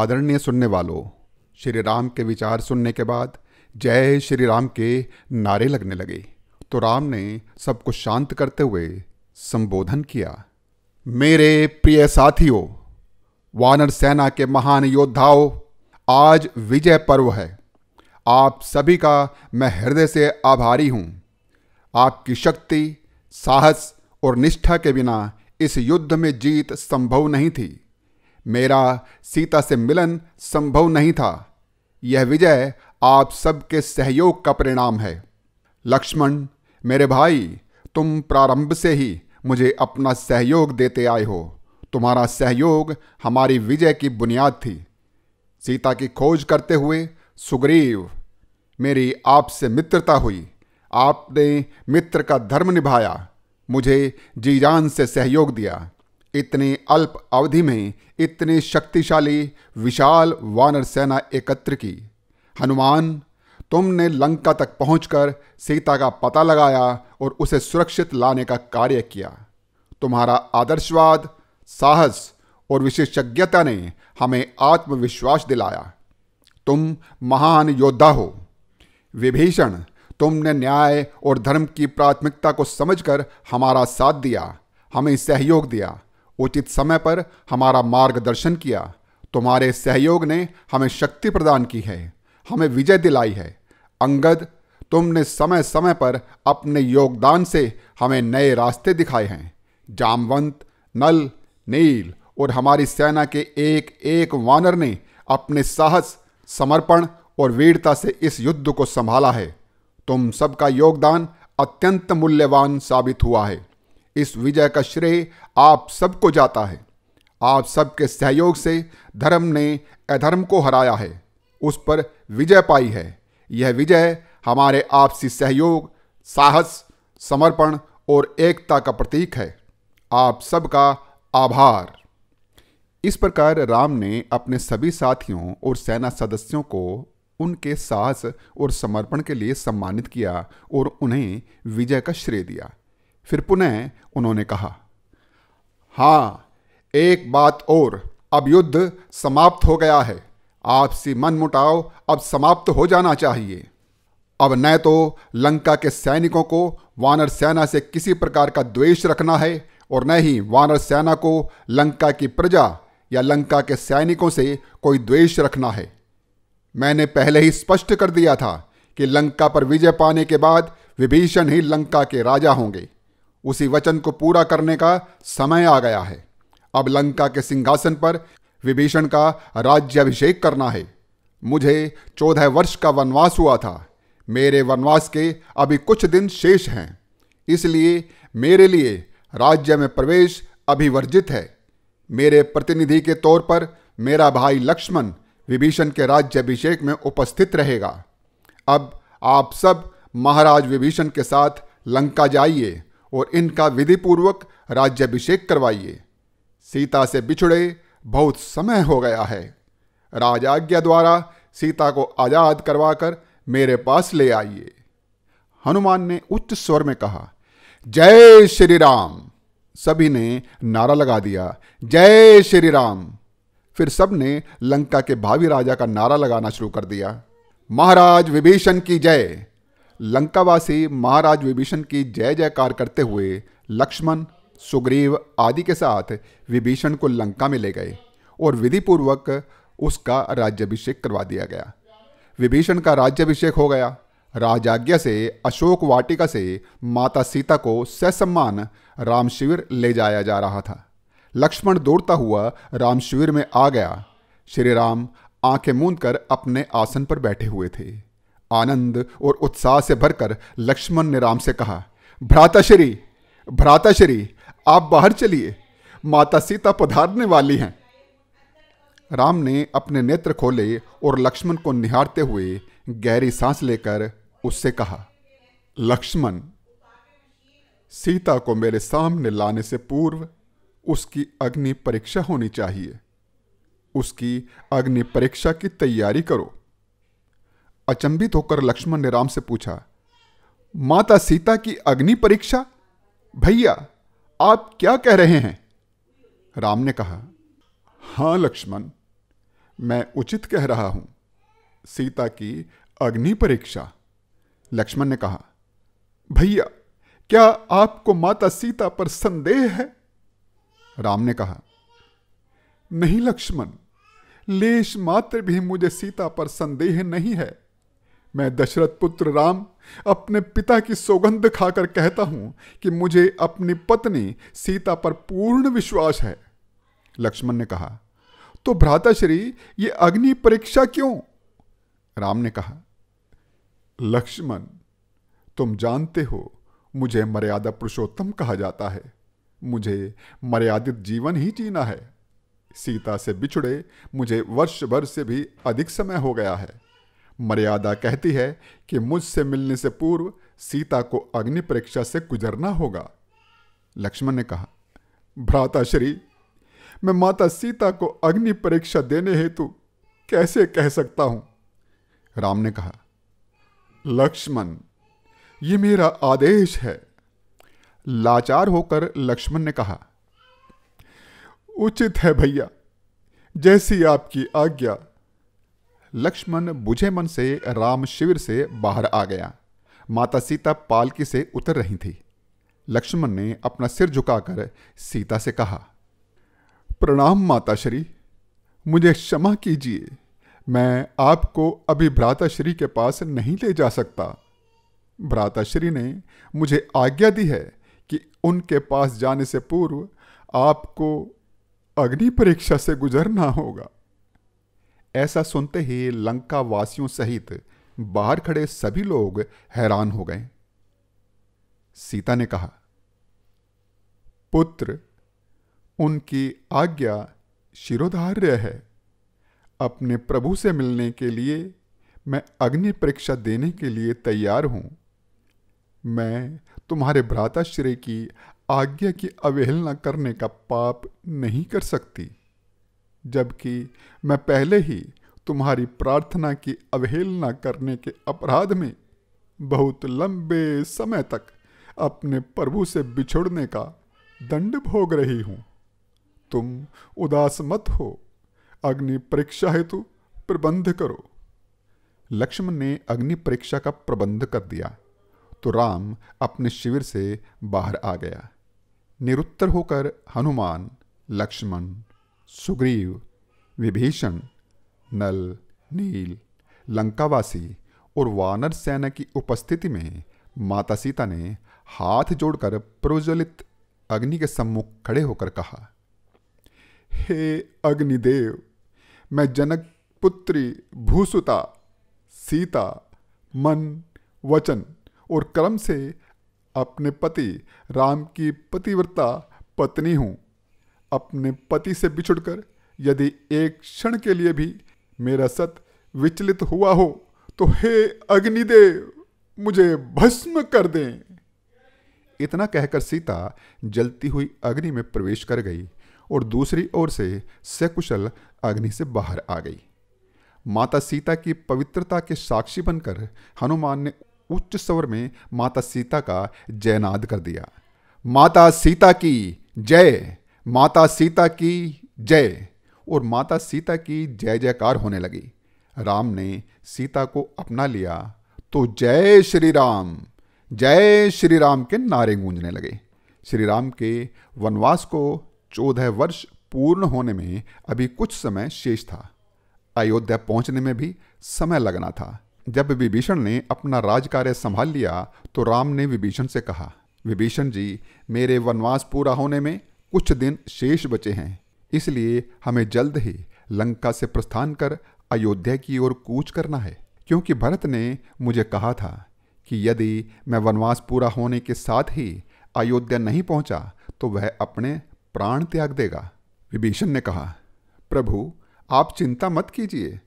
आदरणीय सुनने वालों श्री राम के विचार सुनने के बाद जय श्री राम के नारे लगने लगे तो राम ने सबको शांत करते हुए संबोधन किया मेरे प्रिय साथियों वानर सेना के महान योद्धाओं आज विजय पर्व है आप सभी का मैं हृदय से आभारी हूं आपकी शक्ति साहस और निष्ठा के बिना इस युद्ध में जीत संभव नहीं थी मेरा सीता से मिलन संभव नहीं था यह विजय आप सबके सहयोग का परिणाम है लक्ष्मण मेरे भाई तुम प्रारंभ से ही मुझे अपना सहयोग देते आए हो तुम्हारा सहयोग हमारी विजय की बुनियाद थी सीता की खोज करते हुए सुग्रीव मेरी आपसे मित्रता हुई आपने मित्र का धर्म निभाया मुझे जीजान से सहयोग दिया इतने अल्प अवधि में इतनी शक्तिशाली विशाल वानर सेना एकत्र की हनुमान तुमने लंका तक पहुंचकर सीता का पता लगाया और उसे सुरक्षित लाने का कार्य किया तुम्हारा आदर्शवाद साहस और विशेषज्ञता ने हमें आत्मविश्वास दिलाया तुम महान योद्धा हो विभीषण तुमने न्याय और धर्म की प्राथमिकता को समझकर हमारा साथ दिया हमें सहयोग दिया उचित समय पर हमारा मार्गदर्शन किया तुम्हारे सहयोग ने हमें शक्ति प्रदान की है हमें विजय दिलाई है अंगद तुमने समय समय पर अपने योगदान से हमें नए रास्ते दिखाए हैं जामवंत नल नील और हमारी सेना के एक एक वानर ने अपने साहस समर्पण और वीरता से इस युद्ध को संभाला है तुम सबका योगदान अत्यंत मूल्यवान साबित हुआ है इस विजय का श्रेय आप सबको जाता है आप सबके सहयोग से धर्म ने अधर्म को हराया है उस पर विजय पाई है यह विजय हमारे आपसी सहयोग साहस समर्पण और एकता का प्रतीक है आप सबका आभार इस प्रकार राम ने अपने सभी साथियों और सेना सदस्यों को उनके साहस और समर्पण के लिए सम्मानित किया और उन्हें विजय का श्रेय दिया फिर पुनः उन्होंने कहा हाँ एक बात और अब युद्ध समाप्त हो गया है आपसी मनमुटाव अब समाप्त हो जाना चाहिए अब न तो लंका के सैनिकों को वानर सेना से किसी प्रकार का द्वेष रखना है और न ही वानर सेना को लंका की प्रजा या लंका के सैनिकों से कोई द्वेष रखना है मैंने पहले ही स्पष्ट कर दिया था कि लंका पर विजय पाने के बाद विभीषण ही लंका के राजा होंगे उसी वचन को पूरा करने का समय आ गया है अब लंका के सिंहासन पर विभीषण का राज्याभिषेक करना है मुझे चौदह वर्ष का वनवास हुआ था मेरे वनवास के अभी कुछ दिन शेष हैं इसलिए मेरे लिए राज्य में प्रवेश अभिवर्जित है मेरे प्रतिनिधि के तौर पर मेरा भाई लक्ष्मण विभीषण के राज्याभिषेक में उपस्थित रहेगा अब आप सब महाराज विभीषण के साथ लंका जाइए और इनका विधिपूर्वक राज्यभिषेक करवाइए सीता से बिछुड़े बहुत समय हो गया है राजाज्ञा द्वारा सीता को आजाद करवाकर मेरे पास ले आइए हनुमान ने उच्च स्वर में कहा जय श्री राम सभी ने नारा लगा दिया जय श्री राम फिर सब ने लंका के भावी राजा का नारा लगाना शुरू कर दिया महाराज विभीषण की जय लंकावासी महाराज विभीषण की जय जयकार करते हुए लक्ष्मण सुग्रीव आदि के साथ विभीषण को लंका में ले गए और विधिपूर्वक उसका राज्याभिषेक करवा दिया गया विभीषण का राज्याभिषेक हो गया राजाज्ञा से अशोक वाटिका से माता सीता को ससम्मान राम शिविर ले जाया जा रहा था लक्ष्मण दौड़ता हुआ राम शिविर में आ गया श्री राम आंखें मूंद कर अपने आसन पर बैठे हुए थे आनंद और उत्साह से भरकर लक्ष्मण ने राम से कहा भ्राताश्री भ्राताश्री आप बाहर चलिए माता सीता पधारने वाली हैं राम ने अपने नेत्र खोले और लक्ष्मण को निहारते हुए गहरी सांस लेकर उससे कहा लक्ष्मण सीता को मेरे सामने लाने से पूर्व उसकी अग्नि परीक्षा होनी चाहिए उसकी अग्नि परीक्षा की तैयारी करो अचंभित होकर लक्ष्मण ने राम से पूछा माता सीता की अग्नि परीक्षा भैया आप क्या कह रहे हैं राम ने कहा हां लक्ष्मण मैं उचित कह रहा हूं सीता की अग्नि परीक्षा लक्ष्मण ने कहा भैया क्या आपको माता सीता पर संदेह है राम ने कहा नहीं लक्ष्मण लेश मात्र भी मुझे सीता पर संदेह नहीं है मैं दशरथ पुत्र राम अपने पिता की सौगंध खाकर कहता हूं कि मुझे अपनी पत्नी सीता पर पूर्ण विश्वास है लक्ष्मण ने कहा तो भ्राताश्री ये अग्नि परीक्षा क्यों राम ने कहा लक्ष्मण तुम जानते हो मुझे मर्यादा पुरुषोत्तम कहा जाता है मुझे मर्यादित जीवन ही जीना है सीता से बिछड़े मुझे वर्ष भर से भी अधिक समय हो गया है मर्यादा कहती है कि मुझसे मिलने से पूर्व सीता को अग्नि परीक्षा से गुजरना होगा लक्ष्मण ने कहा भ्राता श्री मैं माता सीता को अग्नि परीक्षा देने हेतु कैसे कह सकता हूं राम ने कहा लक्ष्मण ये मेरा आदेश है लाचार होकर लक्ष्मण ने कहा उचित है भैया जैसी आपकी आज्ञा लक्ष्मण बुझे मन से राम शिविर से बाहर आ गया माता सीता पालकी से उतर रही थी लक्ष्मण ने अपना सिर झुकाकर सीता से कहा प्रणाम माता श्री मुझे क्षमा कीजिए मैं आपको अभी भ्राता श्री के पास नहीं ले जा सकता भ्राताश्री ने मुझे आज्ञा दी है कि उनके पास जाने से पूर्व आपको अग्नि परीक्षा से गुजरना होगा ऐसा सुनते ही लंका वासियों सहित बाहर खड़े सभी लोग हैरान हो गए सीता ने कहा पुत्र उनकी आज्ञा शिरोधार्य है अपने प्रभु से मिलने के लिए मैं अग्नि परीक्षा देने के लिए तैयार हूं मैं तुम्हारे भ्राताश्रय की आज्ञा की अवहेलना करने का पाप नहीं कर सकती जबकि मैं पहले ही तुम्हारी प्रार्थना की अवहेलना करने के अपराध में बहुत लंबे समय तक अपने प्रभु से बिछोड़ने का दंड भोग रही हूँ तुम उदास मत हो अग्नि परीक्षा हेतु प्रबंध करो लक्ष्मण ने अग्नि परीक्षा का प्रबंध कर दिया तो राम अपने शिविर से बाहर आ गया निरुत्तर होकर हनुमान लक्ष्मण सुग्रीव विभीषण नल नील लंकावासी और वानर सेना की उपस्थिति में माता सीता ने हाथ जोड़कर प्रज्वलित अग्नि के सम्मुख खड़े होकर कहा हे अग्निदेव मैं जनक पुत्री भूसुता सीता मन वचन और कर्म से अपने पति राम की पतिव्रता पत्नी हूँ अपने पति से बिछुड़कर यदि एक क्षण के लिए भी मेरा सत विचलित हुआ हो तो हे अग्निदेव मुझे भस्म कर दें इतना कहकर सीता जलती हुई अग्नि में प्रवेश कर गई और दूसरी ओर से सकुशल अग्नि से बाहर आ गई माता सीता की पवित्रता के साक्षी बनकर हनुमान ने उच्च स्वर में माता सीता का जयनाद कर दिया माता सीता की जय माता सीता की जय और माता सीता की जय जयकार होने लगी राम ने सीता को अपना लिया तो जय श्री राम जय श्री राम के नारे गूंजने लगे श्री राम के वनवास को चौदह वर्ष पूर्ण होने में अभी कुछ समय शेष था अयोध्या पहुंचने में भी समय लगना था जब विभीषण ने अपना राजकार्य संभाल लिया तो राम ने विभीषण से कहा विभीषण जी मेरे वनवास पूरा होने में कुछ दिन शेष बचे हैं इसलिए हमें जल्द ही लंका से प्रस्थान कर अयोध्या की ओर कूच करना है क्योंकि भरत ने मुझे कहा था कि यदि मैं वनवास पूरा होने के साथ ही अयोध्या नहीं पहुंचा तो वह अपने प्राण त्याग देगा विभीषण ने कहा प्रभु आप चिंता मत कीजिए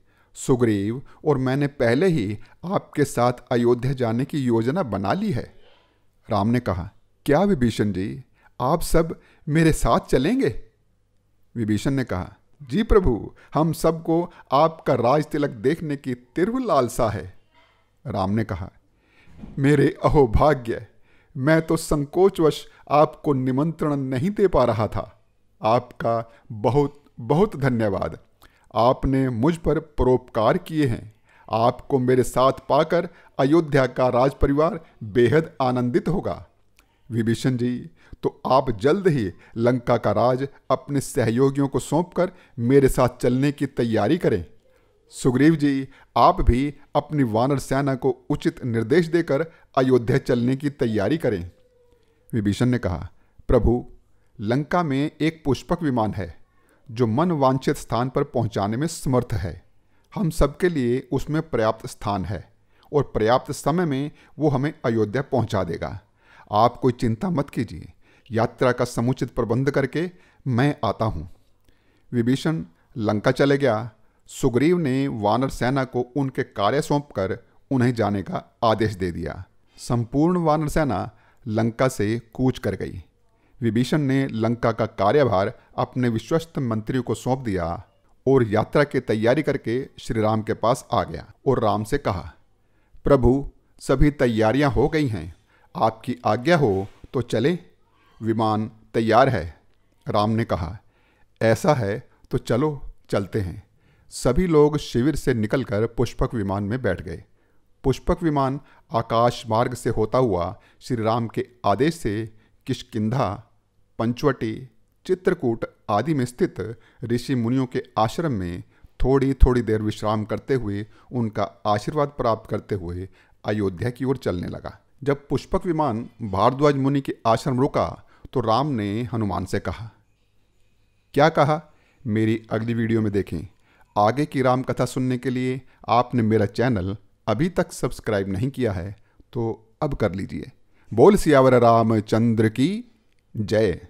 सुग्रीव और मैंने पहले ही आपके साथ अयोध्या जाने की योजना बना ली है राम ने कहा क्या विभीषण जी आप सब मेरे साथ चलेंगे विभीषण ने कहा जी प्रभु हम सबको आपका राज तिलक देखने की तीव्र लालसा है राम ने कहा मेरे अहोभाग्य मैं तो संकोचवश आपको निमंत्रण नहीं दे पा रहा था आपका बहुत बहुत धन्यवाद आपने मुझ पर परोपकार किए हैं आपको मेरे साथ पाकर अयोध्या का राज परिवार बेहद आनंदित होगा विभीषण जी तो आप जल्द ही लंका का राज अपने सहयोगियों को सौंपकर मेरे साथ चलने की तैयारी करें सुग्रीव जी आप भी अपनी वानर सेना को उचित निर्देश देकर अयोध्या चलने की तैयारी करें विभीषण ने कहा प्रभु लंका में एक पुष्पक विमान है जो मन वांछित स्थान पर पहुंचाने में समर्थ है हम सबके लिए उसमें पर्याप्त स्थान है और पर्याप्त समय में वो हमें अयोध्या पहुंचा देगा आप कोई चिंता मत कीजिए यात्रा का समुचित प्रबंध करके मैं आता हूँ विभीषण लंका चले गया सुग्रीव ने वानर सेना को उनके कार्य सौंप कर उन्हें जाने का आदेश दे दिया संपूर्ण वानर सेना लंका से कूच कर गई विभीषण ने लंका का कार्यभार अपने विश्वस्त मंत्रियों को सौंप दिया और यात्रा की तैयारी करके श्री राम के पास आ गया और राम से कहा प्रभु सभी तैयारियां हो गई हैं आपकी आज्ञा हो तो चले विमान तैयार है राम ने कहा ऐसा है तो चलो चलते हैं सभी लोग शिविर से निकलकर पुष्पक विमान में बैठ गए पुष्पक विमान आकाश मार्ग से होता हुआ श्री राम के आदेश से किशकिंधा पंचवटी चित्रकूट आदि में स्थित ऋषि मुनियों के आश्रम में थोड़ी थोड़ी देर विश्राम करते हुए उनका आशीर्वाद प्राप्त करते हुए अयोध्या की ओर चलने लगा जब पुष्पक विमान भारद्वाज मुनि के आश्रम रुका तो राम ने हनुमान से कहा क्या कहा मेरी अगली वीडियो में देखें आगे की राम कथा सुनने के लिए आपने मेरा चैनल अभी तक सब्सक्राइब नहीं किया है तो अब कर लीजिए बोल सियावर रामचंद्र की जय